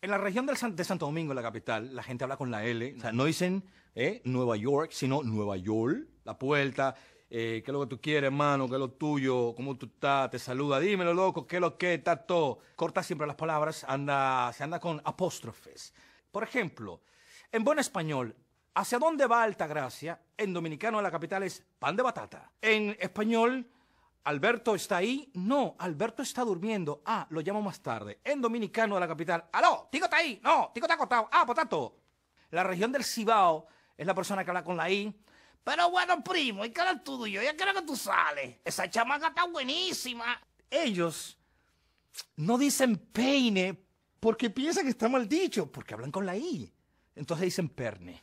En la región del de Santo Domingo, la capital, la gente habla con la L. O sea, no dicen eh, Nueva York, sino Nueva York, la puerta. Eh, ¿Qué es lo que tú quieres, hermano? ¿Qué es lo tuyo? ¿Cómo tú estás? Te saluda. Dímelo, loco. ¿Qué es lo que está todo? Corta siempre las palabras. Anda, se anda con apóstrofes. Por ejemplo, en buen español, ¿hacia dónde va Alta Gracia? En dominicano, la capital es pan de batata. En español, ¿Alberto está ahí? No, Alberto está durmiendo. Ah, lo llamo más tarde. En dominicano de la capital. ¡Aló! ¡Tico está ahí! No, Tico está acostado. Ah, potato! Pues la región del Cibao es la persona que habla con la I. Pero bueno, primo, ¿y qué era tuyo? Ya creo que tú sales. Esa chamaca está buenísima. Ellos no dicen peine porque piensan que está mal dicho, porque hablan con la I. Entonces dicen perne.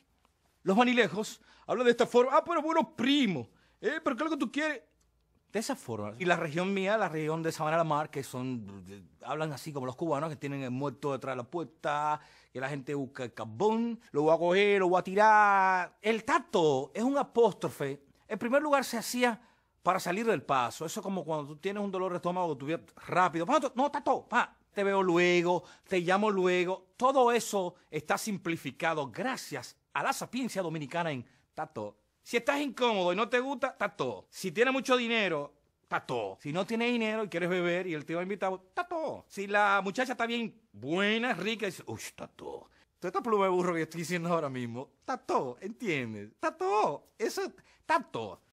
Los manilejos hablan de esta forma. Ah, pero bueno, primo. Eh, ¿Pero qué es lo que tú quieres? De esa forma. Y la región mía, la región de Sabana la Mar, que son, hablan así como los cubanos, que tienen el muerto detrás de la puerta, que la gente busca el carbón, lo voy a coger, lo voy a tirar. El tato es un apóstrofe. En primer lugar se hacía para salir del paso. Eso es como cuando tú tienes un dolor de estómago, tú rápido, no, tato te veo luego, te llamo luego. Todo eso está simplificado gracias a la sapiencia dominicana en tato si estás incómodo y no te gusta, está todo. Si tienes mucho dinero, está todo. Si no tienes dinero y quieres beber y el tío ha invitado, está todo. Si la muchacha está bien buena, rica, dice, uy, está todo. Toda esta pluma de burro que estoy diciendo ahora mismo, está todo, ¿entiendes? Está todo. Eso, está todo.